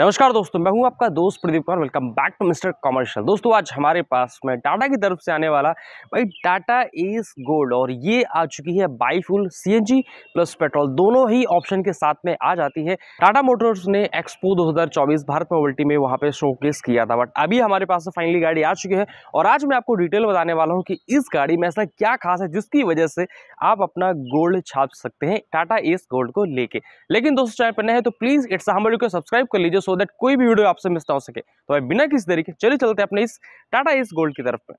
नमस्कार दोस्तों मैं हूं आपका दोस्त Pradeep Kumar welcome back to Mister Commercial दोस्तों आज हमारे पास में टाटा की तरफ से आने वाला भाई टाटा एस गोल्ड और ये आ चुकी है बाईफुल सी प्लस पेट्रोल दोनों ही ऑप्शन के साथ में आ जाती है टाटा मोटर्स ने एक्सपो 2024 भारत मोबिलिटी में वहाँ पर शोकेस किया था बट अभी हमारे पास फाइनली गाड़ी आ चुकी है और आज मैं आपको डिटेल बताने वाला हूँ कि इस गाड़ी में ऐसा क्या खास है जिसकी वजह से आप अपना गोल्ड छाप सकते हैं टाटा एस गोल्ड को लेकर लेकिन दोस्तों चैनल पर नए हैं तो प्लीज़ इट्स हमारे को सब्सक्राइब कर लीजिए सो दैट कोई भी वीडियो आपसे मिस ना हो सके तो भाई बिना किसी तरीके चलिए चलते अपने इस टाटा इस गोल्ड की तरफ में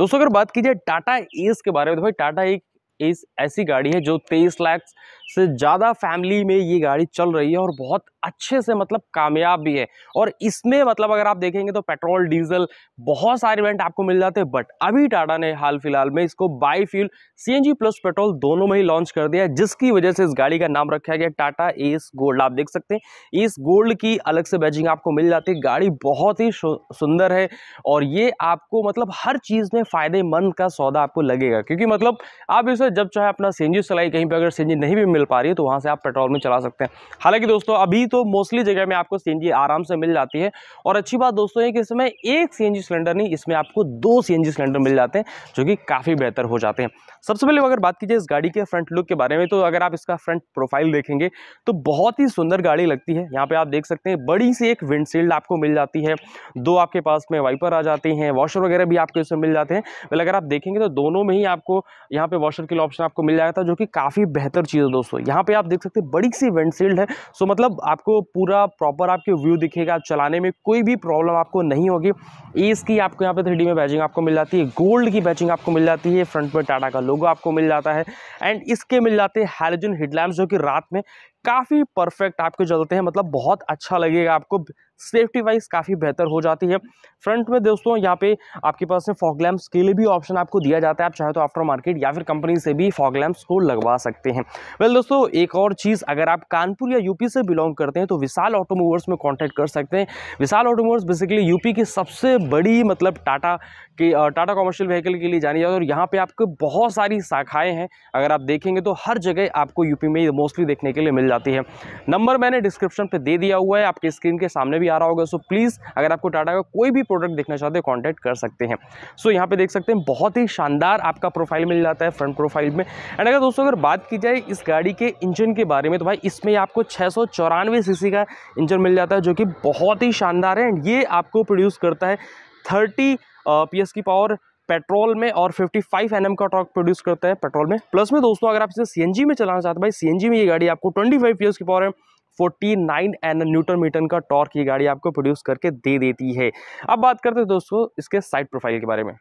दोस्तों अगर बात की जाए टाटा एस के बारे में तो भाई टाटा एक इस ऐसी गाड़ी है जो तेईस लाख से ज़्यादा फैमिली में ये गाड़ी चल रही है और बहुत अच्छे से मतलब कामयाब भी है और इसमें मतलब अगर आप देखेंगे तो पेट्रोल डीजल बहुत सारे इवेंट आपको मिल जाते हैं बट अभी टाटा ने हाल फिलहाल में इसको bi fuel C plus petrol दोनों में ही लॉन्च कर दिया है जिसकी वजह से इस गाड़ी का नाम रखा गया टाटा एस गोल्ड आप देख सकते हैं एस गोल्ड की अलग से बैजिंग आपको मिल जाती है गाड़ी बहुत ही सुंदर है और ये आपको मतलब हर चीज़ में फ़ायदेमंद का सौदा आपको लगेगा क्योंकि मतलब आप इसे जब चाहे अपना सी चलाई कहीं पर अगर सी नहीं भी मिल मिल पा रही है तो वहाँ से आप पेट्रोल में चला सकते हैं हालांकि दोस्तों अभी तो मोस्टली जगह में आपको सी आराम से मिल जाती है और अच्छी बात दोस्तों है कि इसमें एक सी सिलेंडर नहीं इसमें आपको दो सी सिलेंडर मिल जाते हैं जो कि काफ़ी बेहतर हो जाते हैं सबसे पहले अगर बात कीजिए इस गाड़ी के फ्रंट लुक के बारे में तो अगर आप इसका फ्रंट प्रोफाइल देखेंगे तो बहुत ही सुंदर गाड़ी लगती है यहाँ पे आप देख सकते हैं बड़ी सी एक विंडशील्ड आपको मिल जाती है दो आपके पास में वाइपर आ जाती हैं वॉशर वगैरह भी आपको इसमें मिल जाते हैं वेल अगर आप देखेंगे तो दोनों में ही आपको यहाँ पे वॉशर के लिए ऑप्शन आपको मिल जाता है जो कि काफ़ी बेहतर चीज़ है दोस्तों सो यहाँ पे आप देख सकते हैं बड़ी सी विंडशील्ड है सो मतलब आपको पूरा प्रॉपर आपके व्यू दिखेगा चलाने में कोई भी प्रॉब्लम आपको नहीं होगी एस की आपको यहाँ पे थ्री में बैचिंग आपको मिल जाती है गोल्ड की बैचिंग आपको मिल जाती है फ्रंट में टाटा का लोगो आपको मिल जाता है एंड इसके मिल जाते हैं हेलोजन हेडलैम्प जो कि रात में काफ़ी परफेक्ट आपके जलते हैं मतलब बहुत अच्छा लगेगा आपको सेफ्टी वाइज काफ़ी बेहतर हो जाती है फ्रंट में दोस्तों यहाँ पे आपके पास में फॉग लैम्प्स के लिए भी ऑप्शन आपको दिया जाता है आप चाहे तो आफ्टर मार्केट या फिर कंपनी से भी फॉग लैम्प्स को लगवा सकते हैं वेल well, दोस्तों एक और चीज़ अगर आप कानपुर या यूपी से बिलोंग करते हैं तो विशाल ऑटोमूवर्स में कॉन्टैक्ट कर सकते हैं विशाल ऑटोमूवर्स बेसिकली यूपी की सबसे बड़ी मतलब टाटा के टाटा कॉमर्शियल व्हीकल के लिए जानी जाती है और यहाँ पर आपको बहुत सारी शाखाएँ हैं अगर आप देखेंगे तो हर जगह आपको यूपी में मोस्टली देखने के लिए मिल जाती है नंबर मैंने डिस्क्रिप्शन पर दे दिया हुआ है आपके स्क्रीन के सामने भी आ रहा होगा सो प्लीज़ अगर आपको टाटा का कोई भी प्रोडक्ट देखना चाहते हो कॉन्टैक्ट कर सकते हैं सो so, यहाँ पे देख सकते हैं बहुत ही शानदार आपका प्रोफाइल मिल जाता है फ्रंट प्रोफाइल में एंड अगर दोस्तों अगर बात की जाए इस गाड़ी के इंजन के बारे में तो भाई इसमें आपको छः सीसी का इंजन मिल जाता है जो कि बहुत ही शानदार है एंड ये आपको प्रोड्यूस करता है थर्टी पी की पावर पेट्रोल में और 55 फाइव एनएम का टॉर्क प्रोड्यूस करता है पेट्रोल में प्लस में दोस्तों अगर आप इसे सीएनजी में चलाना चाहते हैं भाई सीएनजी में ये गाड़ी आपको 25 फाइव की पावर है फोर्टी एन न्यूटन मीटर का टॉर्क ये गाड़ी आपको प्रोड्यूस करके दे देती है अब बात करते हैं दोस्तों इसके साइड प्रोफाइल के बारे में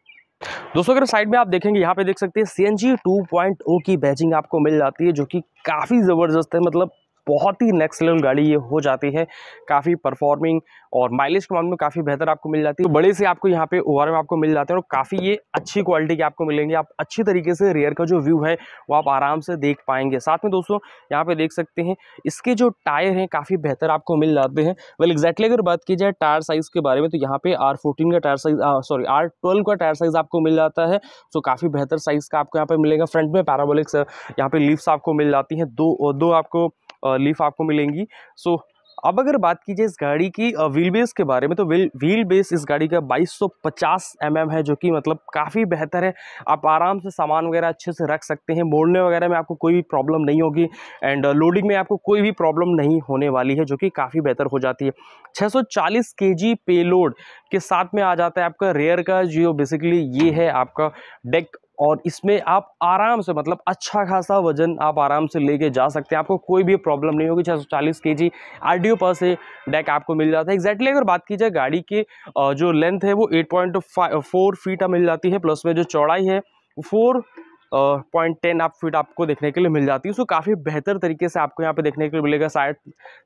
दोस्तों अगर साइड में आप देखेंगे यहाँ पे देख सकते हैं सी 2.0 टू पॉइंट ओ की बैजिंग आपको मिल जाती है जो कि काफ़ी ज़बरदस्त है मतलब बहुत ही नेक्स्ट लेवल गाड़ी ये हो जाती है काफ़ी परफॉर्मिंग और माइलेज के मामले में काफ़ी बेहतर आपको मिल जाती है तो बड़े से आपको यहाँ पे ओवर में आपको मिल जाते हैं और काफ़ी ये अच्छी क्वालिटी के आपको मिलेंगे आप अच्छी तरीके से रेयर का जो व्यू है वो आप आराम से देख पाएंगे साथ में दोस्तों यहाँ पर देख सकते हैं इसके जो टायर हैं काफ़ी बेहतर आपको मिल जाते हैं वेल एग्जैक्टली अगर बात की जाए टायर साइज़ के बारे में तो यहाँ पे आर का टायर साइज़ सॉरी आर का टायर साइज़ आपको मिल जाता है सो तो काफ़ी बेहतर साइज़ का आपको यहाँ पर मिलेगा फ्रंट में पैराबोलिक्स यहाँ पर लिप्स आपको मिल जाती हैं दो दो आपको लीफ आपको मिलेंगी सो अब अगर बात कीजिए इस गाड़ी की व्हील बेस के बारे में तो व्हील व्हील बेस इस गाड़ी का 2250 mm है जो कि मतलब काफ़ी बेहतर है आप आराम से सामान वगैरह अच्छे से रख सकते हैं मोड़ने वगैरह में आपको कोई भी प्रॉब्लम नहीं होगी एंड लोडिंग में आपको कोई भी प्रॉब्लम नहीं होने वाली है जो कि काफ़ी बेहतर हो जाती है 640 केजी पेलोड के साथ में आ जाता है आपका रेयर का जो बेसिकली ये है आपका डेक और इसमें आप आराम से मतलब अच्छा खासा वजन आप आराम से लेके जा सकते हैं आपको कोई भी प्रॉब्लम नहीं होगी छः सौ चालीस के जी आर डी ओ पर से डैक आपको मिल जाता है एक्जैक्टली अगर बात की जाए गाड़ी की जो लेंथ है वो एट पॉइंट फोर फीट मिल जाती है प्लस में जो चौड़ाई है फोर पॉइंट टेन आप फीट आपको देखने के लिए मिल जाती है सो काफ़ी बेहतर तरीके से आपको यहाँ पे देखने के लिए मिलेगा साइड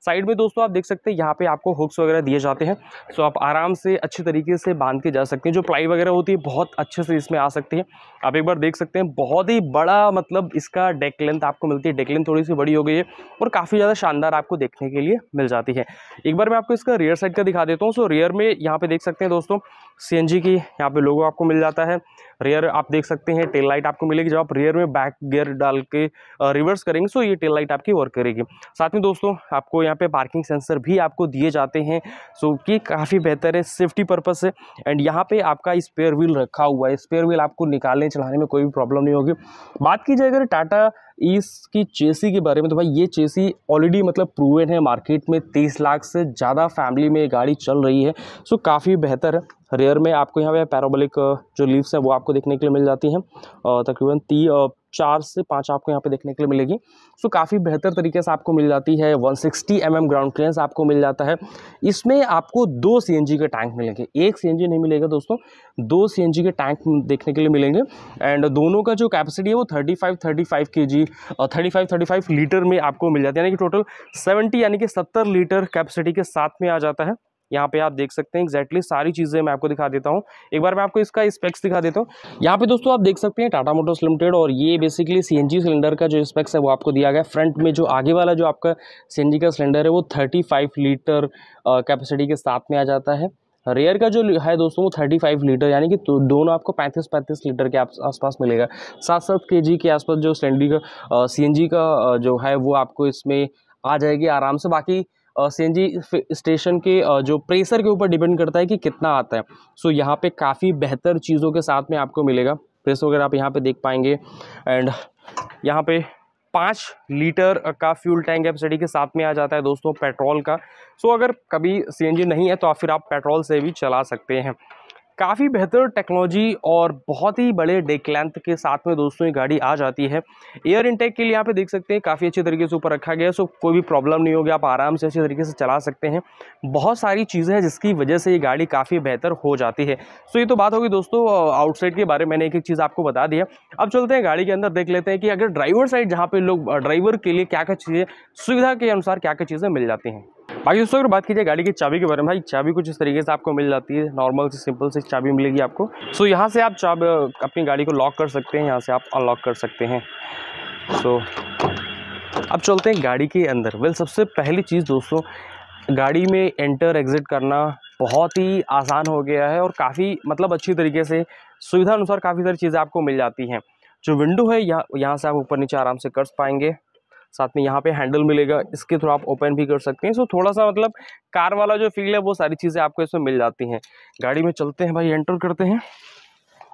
साइड में दोस्तों आप देख सकते हैं यहाँ पे आपको हुक्स वगैरह दिए जाते हैं सो आप आराम से अच्छे तरीके से बांध के जा सकते हैं जो प्लाई वगैरह होती है बहुत अच्छे से इसमें आ सकती है आप एक बार देख सकते हैं बहुत ही बड़ा मतलब इसका डेक लेंथ आपको मिलती है डेक लेंथ थोड़ी सी बड़ी हो गई है और काफ़ी ज़्यादा शानदार आपको देखने के लिए मिल जाती है एक बार मैं आपको इसका रियर साइड का दिखा देता हूँ सो रियर में यहाँ पर देख सकते हैं दोस्तों सी की यहाँ पर लोगो आपको मिल जाता है रेयर आप देख सकते हैं टेल लाइट आपको मिलेगी जब आप रियर में बैक गियर डाल के रिवर्स करेंगे सो ये टेल लाइट आपकी वर्क करेगी साथ में दोस्तों आपको यहाँ पे पार्किंग सेंसर भी आपको दिए जाते हैं सो कि काफ़ी बेहतर है सेफ्टी पर्पज से एंड यहाँ पे आपका स्पेयर व्हील रखा हुआ है स्पेयर व्हील आपको निकालने चलाने में कोई भी प्रॉब्लम नहीं होगी बात की जाए अगर टाटा इसकी चेसी के बारे में तो भाई ये चेसी ऑलरेडी मतलब प्रूवन है मार्केट में तीस लाख से ज़्यादा फैमिली में गाड़ी चल रही है सो काफ़ी बेहतर है रेयर में आपको यहाँ पे पैराबोलिक जो लीव्स हैं वो आपको देखने के लिए मिल जाती हैं तकरीबन ती चार से पाँच आपको यहाँ पे देखने के लिए मिलेगी सो काफ़ी बेहतर तरीके से आपको मिल जाती है 160 सिक्सटी mm ग्राउंड क्लियरेंस आपको मिल जाता है इसमें आपको दो सी के टैंक मिलेंगे एक सी नहीं मिलेगा दोस्तों दो सी के टैंक देखने के लिए मिलेंगे एंड दोनों का जो कैपेसिटी है वो थर्टी फाइव थर्टी फाइव के जी thirty five thirty five litre में आपको मिल जाता है यानी कि टोटल सेवेंटी यानी कि सत्तर लीटर कैपेसिटी के साथ में आ जाता है यहाँ पे आप देख सकते हैं एक्जैक्टली सारी चीज़ें मैं आपको दिखा देता हूँ एक बार मैं आपको इसका स्पेक्स दिखा देता हूँ यहाँ पे दोस्तों आप देख सकते हैं टाटा मोटर्स लिमिटेड और ये बेसिकली सी सिलेंडर का जो स्पेक्स है वो आपको दिया गया फ्रंट में जो आगे वाला जो आपका सी का सिलेंडर है वो थर्टी लीटर कैपेसिटी के साथ में आ जाता है रेयर का जो है दोस्तों वो थर्टी फाइव लीटर यानी कि तो दोनों आपको पैंतीस पैंतीस लीटर के आसपास मिलेगा सात सात के जी के आसपास जो सिलेंडी का सी का जो है वो आपको इसमें आ जाएगी आराम से बाकी सी स्टेशन के जो प्रेशर के ऊपर डिपेंड करता है कि कितना आता है सो so, यहाँ पे काफ़ी बेहतर चीज़ों के साथ में आपको मिलेगा प्रेस वगैरह आप यहाँ पे देख पाएंगे एंड यहाँ पे पाँच लीटर का फ्यूल टैंक एपसिटी के साथ में आ जाता है दोस्तों पेट्रोल का सो so, अगर कभी सी नहीं है तो फिर आप पेट्रोल से भी चला सकते हैं काफ़ी बेहतर टेक्नोलॉजी और बहुत ही बड़े डेक लेंथ के साथ में दोस्तों ये गाड़ी आ जाती है एयर इंटेक के लिए यहाँ पे देख सकते हैं काफ़ी अच्छे तरीके से ऊपर रखा गया है सो कोई भी प्रॉब्लम नहीं होगी आप आराम से अच्छे तरीके से चला सकते हैं बहुत सारी चीज़ें हैं जिसकी वजह से ये गाड़ी काफ़ी बेहतर हो जाती है सो ये तो बात होगी दोस्तों आउटसाइड के बारे में मैंने एक एक चीज़ आपको बता दिया अब चलते हैं गाड़ी के अंदर देख लेते हैं कि अगर ड्राइवर साइड जहाँ पर लोग ड्राइवर के लिए क्या क्या चीज़ें सुविधा के अनुसार क्या क्या चीज़ें मिल जाती हैं बाकी दोस्तों अगर बात की जाए गाड़ी की चाबी के बारे में भाई चाबी कुछ इस तरीके से आपको मिल जाती है नॉर्मल से सिंपल से चाबी मिलेगी आपको सो यहाँ से आप चाबी अपनी गाड़ी को लॉक कर सकते हैं यहाँ से आप अनलॉक कर सकते हैं सो अब चलते हैं गाड़ी के अंदर वेल सबसे पहली चीज़ दोस्तों गाड़ी में एंटर एग्ज़िट करना बहुत ही आसान हो गया है और काफ़ी मतलब अच्छी तरीके से सुविधा अनुसार काफ़ी सारी चीज़ें आपको मिल जाती हैं जो विंडो है यहाँ यहाँ से आप ऊपर नीचे आराम से कर पाएंगे साथ में यहाँ पे हैंडल मिलेगा इसके थ्रू आप ओपन भी कर सकते हैं सो थोड़ा सा मतलब कार वाला जो फील है वो सारी चीज़ें आपको इसमें मिल जाती हैं गाड़ी में चलते हैं भाई एंटर करते हैं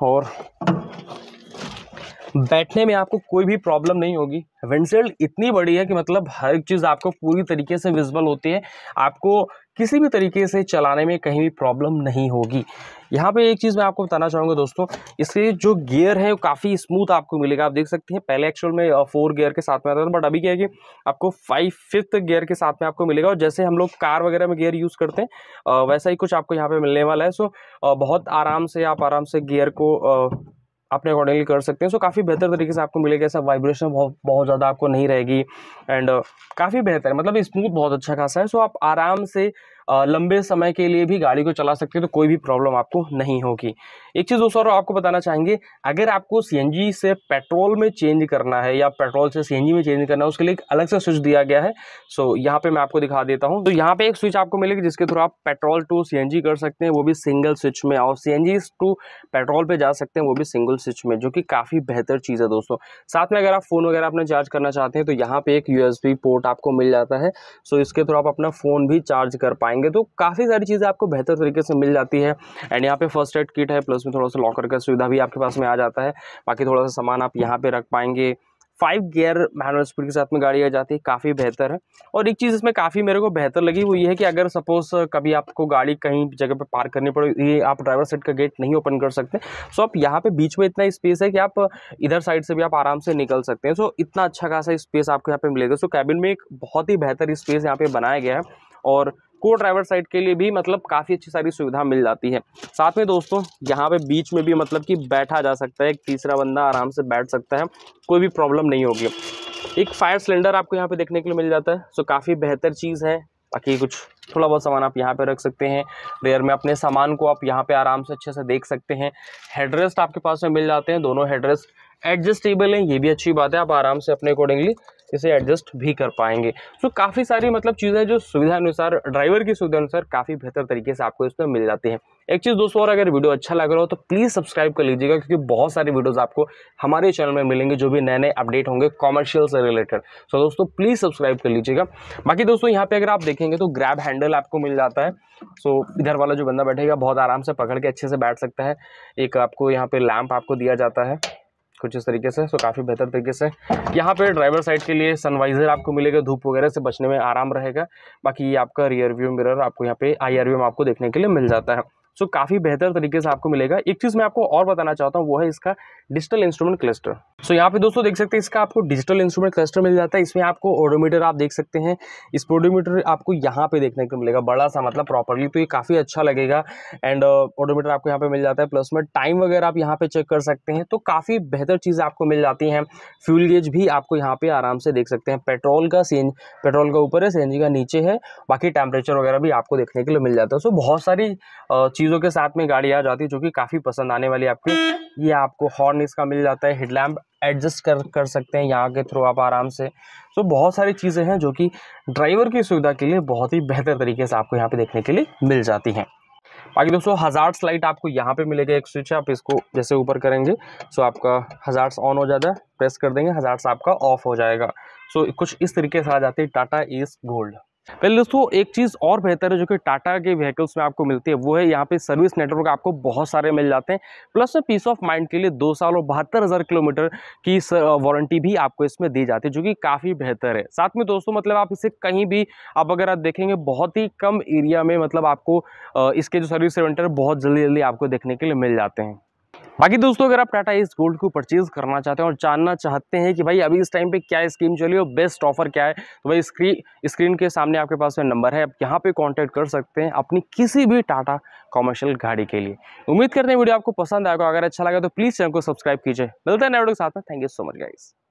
और बैठने में आपको कोई भी प्रॉब्लम नहीं होगी विंडशील्ड इतनी बड़ी है कि मतलब हर एक चीज़ आपको पूरी तरीके से विजिबल होती है आपको किसी भी तरीके से चलाने में कहीं भी प्रॉब्लम नहीं होगी यहाँ पे एक चीज़ मैं आपको बताना चाहूँगा दोस्तों इसके जो गियर है वो काफ़ी स्मूथ आपको मिलेगा आप देख सकते हैं पहले एक्चुअल में फोर गियर के साथ में आता था बट अभी क्या है कि आपको फाइव फिफ्थ गियर के साथ में आपको मिलेगा और जैसे हम लोग कार वगैरह में गियर यूज़ करते हैं वैसा ही कुछ आपको यहाँ पर मिलने वाला है सो बहुत आराम से आप आराम से गियर को अपने अकॉर्डिंगली कर सकते हैं सो so, काफ़ी बेहतर तरीके से आपको मिलेगा ऐसा वाइब्रेशन बहुत बहुत ज़्यादा आपको नहीं रहेगी एंड uh, काफ़ी बेहतर है मतलब स्मूथ बहुत अच्छा खासा है सो so, आप आराम से uh, लंबे समय के लिए भी गाड़ी को चला सकते हो तो कोई भी प्रॉब्लम आपको नहीं होगी एक चीज़ दोस्तों और आपको बताना चाहेंगे अगर आपको सीएनजी से पेट्रोल में चेंज करना है या पेट्रोल से सीएनजी में चेंज करना है उसके लिए एक अलग से स्विच दिया गया है सो यहाँ पे मैं आपको दिखा देता हूँ तो यहाँ पे एक स्विच आपको मिलेगी जिसके थ्रू आप पेट्रोल टू सीएनजी कर सकते हैं वो भी सिंगल स्विच में और सी टू पेट्रोल पे जा सकते हैं वो भी सिंगल स्विच में जो कि काफ़ी बेहतर चीज़ है दोस्तों साथ में अगर आप फ़ोन वगैरह अपना चार्ज करना चाहते हैं तो यहाँ पे एक यू पोर्ट आपको मिल जाता है सो इसके थ्रू आप अपना फ़ोन भी चार्ज कर पाएंगे तो काफ़ी सारी चीज़ें आपको बेहतर तरीके से मिल जाती है एंड यहाँ पे फर्स्ट एड किट है प्लस उसमें थोड़ा सा लॉकर का सुविधा भी आपके पास में आ जाता है बाकी थोड़ा सा सामान आप यहाँ पे रख पाएंगे फाइव गियर मैनुअल स्पीड के साथ में गाड़ी आ जाती है काफ़ी बेहतर है और एक चीज़ इसमें काफ़ी मेरे को बेहतर लगी वो ये है कि अगर सपोज़ कभी आपको गाड़ी कहीं जगह पे पार्क करनी पड़े ये आप ड्राइवर सीट का गेट नहीं ओपन कर सकते सो आप यहाँ पे बीच में इतना स्पेस है कि आप इधर साइड से भी आप आराम से निकल सकते हैं सो इतना अच्छा खासा स्पेस आपको यहाँ पर मिलेगा सो कैबिन में एक बहुत ही बेहतर स्पेस यहाँ पर बनाया गया है और को ड्राइवर साइड के लिए भी मतलब काफ़ी अच्छी सारी सुविधा मिल जाती है साथ में दोस्तों यहाँ पे बीच में भी मतलब कि बैठा जा सकता है एक तीसरा बंदा आराम से बैठ सकता है कोई भी प्रॉब्लम नहीं होगी एक फायर सिलेंडर आपको यहाँ पे देखने के लिए मिल जाता है सो काफ़ी बेहतर चीज़ है बाकी कुछ थोड़ा बहुत सामान आप यहाँ पे रख सकते हैं रेयर में अपने सामान को आप यहाँ पे आराम से अच्छे से देख सकते हैं हेडरेस्ट आपके पास में मिल जाते हैं दोनों हेडरेस्ट एडजस्टेबल हैं ये भी अच्छी बात है आप आराम से अपने अकॉर्डिंगली इसे एडजस्ट भी कर पाएंगे सो तो काफ़ी सारी मतलब चीज़ें जो सुविधा अनुसार ड्राइवर की सुविधा अनुसार काफ़ी बेहतर तरीके से आपको इसमें मिल जाती है एक चीज़ दोस्तों और अगर वीडियो अच्छा लग रहा हो तो प्लीज़ सब्सक्राइब कर लीजिएगा क्योंकि बहुत सारी वीडियोज़ आपको हमारे चैनल में मिलेंगे जो भी नए नए अपडेट होंगे कॉमर्शियल से रिलेटेड सो so, दोस्तों प्लीज़ सब्सक्राइब कर लीजिएगा बाकी दोस्तों यहाँ पे अगर आप देखेंगे तो ग्रैब हैंडल आपको मिल जाता है सो so, इधर वाला जो बंदा बैठेगा बहुत आराम से पकड़ के अच्छे से बैठ सकता है एक आपको यहाँ पर लैम्प आपको दिया जाता है कुछ इस तरीके से सो काफ़ी बेहतर तरीके से यहाँ पे ड्राइवर साइड के लिए सनवाइज़र आपको मिलेगा धूप वगैरह से बचने में आराम रहेगा बाकी ये आपका रियर व्यू मिरर आपको यहाँ पे आई में आपको देखने के लिए मिल जाता है सो काफ़ी बेहतर तरीके से आपको मिलेगा एक चीज़ मैं आपको और बताना चाहता हूँ वो है इसका digital instrument cluster so so, यहाँ पे दोस्तों देख सकते हैं इसका आपको डिजिटल इंस्ट्रूमेंट क्लस्टर मिल जाता है इसमें आपको ओडोमीटर आप देख सकते हैं इस ऑडोमीटर आपको यहाँ पे देखने को मिलेगा बड़ा सा मतलब प्रॉपरली तो ये काफ़ी अच्छा लगेगा एंड ओडोमीटर uh, आपको यहाँ पे मिल जाता है प्लस में टाइम वगैरह आप यहाँ पे चेक कर सकते हैं तो काफ़ी बेहतर चीज़ आपको मिल जाती हैं फ्यूल गेज भी आपको यहाँ पे आराम से देख सकते हैं पेट्रोल का सी पेट्रोल का ऊपर है सी का नीचे है बाकी टेम्परेचर वगैरह भी आपको देखने के लिए मिल जाता है सो बहुत सारी uh, चीज़ों के साथ में गाड़ी आ जाती है जो कि काफ़ी पसंद आने वाली आपकी ये आपको हॉर्न इसका मिल जाता है हेडलैम्प एडजस्ट कर कर सकते हैं यहाँ के थ्रू आप आराम से तो बहुत सारी चीज़ें हैं जो कि ड्राइवर की सुविधा के लिए बहुत ही बेहतर तरीके से आपको यहाँ पे देखने के लिए मिल जाती हैं बाकी दोस्तों हज़ार्स लाइट आपको यहाँ पे मिलेगा एक स्विच आप इसको जैसे ऊपर करेंगे सो आपका हज़ार्स ऑन हो जाता है प्रेस कर देंगे हज़ार्स आपका ऑफ हो जाएगा सो कुछ इस तरीके से आ जाती है टाटा इस गोल्ड पहले दोस्तों एक चीज़ और बेहतर है जो कि टाटा के व्हीकल्स में आपको मिलती है वो है यहाँ पे सर्विस नेटवर्क आपको बहुत सारे मिल जाते हैं प्लस में पीस ऑफ माइंड के लिए दो साल और बहत्तर हज़ार किलोमीटर की वारंटी भी आपको इसमें दी जाती है जो कि काफ़ी बेहतर है साथ में दोस्तों मतलब आप इसे कहीं भी आप अगर आप देखेंगे बहुत ही कम एरिया में मतलब आपको इसके जो सर्विस सेंटर बहुत जल्दी जल्दी आपको देखने के लिए मिल जाते हैं बाकी दोस्तों अगर आप टाटा इस गोल्ड को परचेज़ करना चाहते हैं और जानना चाहते हैं कि भाई अभी इस टाइम पे क्या स्कीम चली और बेस्ट ऑफर क्या है तो भाई स्क्रीन स्क्रीन के सामने आपके पास में नंबर है आप यहाँ पे कांटेक्ट कर सकते हैं अपनी किसी भी टाटा कॉमर्शियल गाड़ी के लिए उम्मीद करते हैं वीडियो आपको पसंद आएगा अगर अच्छा लगा तो प्लीज़ चैनल को सब्सक्राइब कीजिए मिलता है नए वीडियो के साथ में thank you so much guys